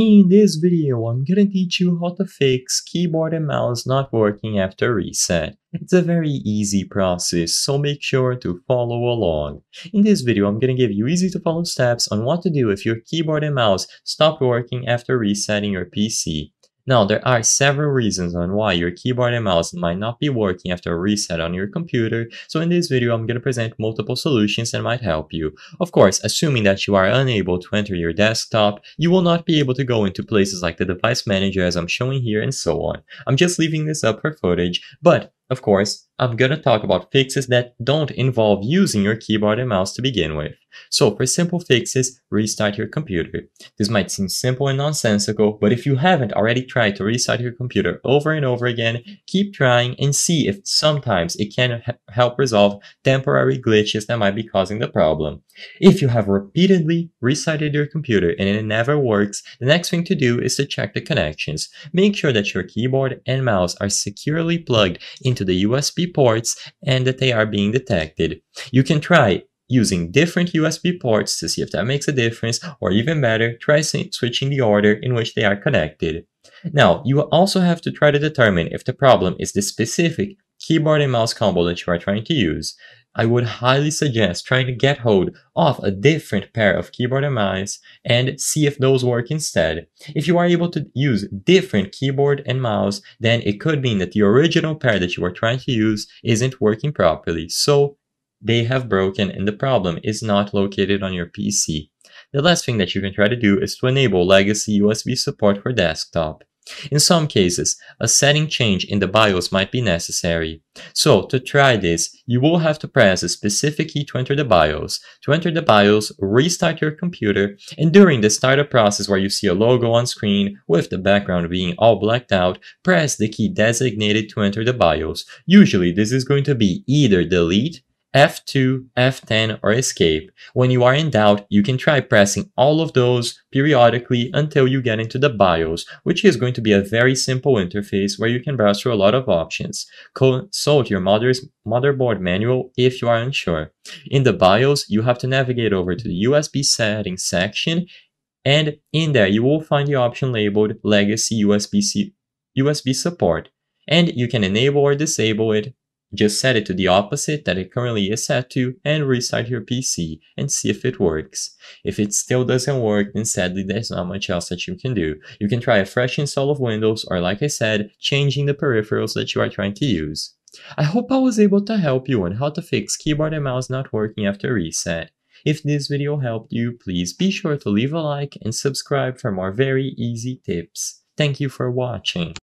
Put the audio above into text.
In this video, I'm gonna teach you how to fix keyboard and mouse not working after reset. It's a very easy process, so make sure to follow along. In this video, I'm gonna give you easy to follow steps on what to do if your keyboard and mouse stop working after resetting your PC. Now, there are several reasons on why your keyboard and mouse might not be working after a reset on your computer, so in this video I'm going to present multiple solutions that might help you. Of course, assuming that you are unable to enter your desktop, you will not be able to go into places like the device manager as I'm showing here and so on. I'm just leaving this up for footage, but of course, I'm gonna talk about fixes that don't involve using your keyboard and mouse to begin with. So for simple fixes, restart your computer. This might seem simple and nonsensical, but if you haven't already tried to restart your computer over and over again, keep trying and see if sometimes it can help resolve temporary glitches that might be causing the problem. If you have repeatedly restarted your computer and it never works, the next thing to do is to check the connections. Make sure that your keyboard and mouse are securely plugged into the USB ports and that they are being detected. You can try using different USB ports to see if that makes a difference, or even better, try switching the order in which they are connected. Now, you also have to try to determine if the problem is the specific keyboard and mouse combo that you are trying to use. I would highly suggest trying to get hold of a different pair of keyboard and mice and see if those work instead. If you are able to use different keyboard and mouse, then it could mean that the original pair that you are trying to use isn't working properly. So they have broken and the problem is not located on your PC. The last thing that you can try to do is to enable legacy USB support for desktop. In some cases, a setting change in the BIOS might be necessary. So to try this, you will have to press a specific key to enter the BIOS. To enter the BIOS, restart your computer, and during the startup process where you see a logo on screen with the background being all blacked out, press the key designated to enter the BIOS. Usually this is going to be either delete F2, F10, or escape. When you are in doubt, you can try pressing all of those periodically until you get into the BIOS, which is going to be a very simple interface where you can browse through a lot of options. Consult your mother's motherboard manual if you are unsure. In the BIOS, you have to navigate over to the USB settings section, and in there you will find the option labeled Legacy USB-C USB support, and you can enable or disable it just set it to the opposite that it currently is set to and restart your PC and see if it works. If it still doesn't work, then sadly there's not much else that you can do. You can try a fresh install of Windows or like I said, changing the peripherals that you are trying to use. I hope I was able to help you on how to fix keyboard and mouse not working after reset. If this video helped you, please be sure to leave a like and subscribe for more very easy tips. Thank you for watching.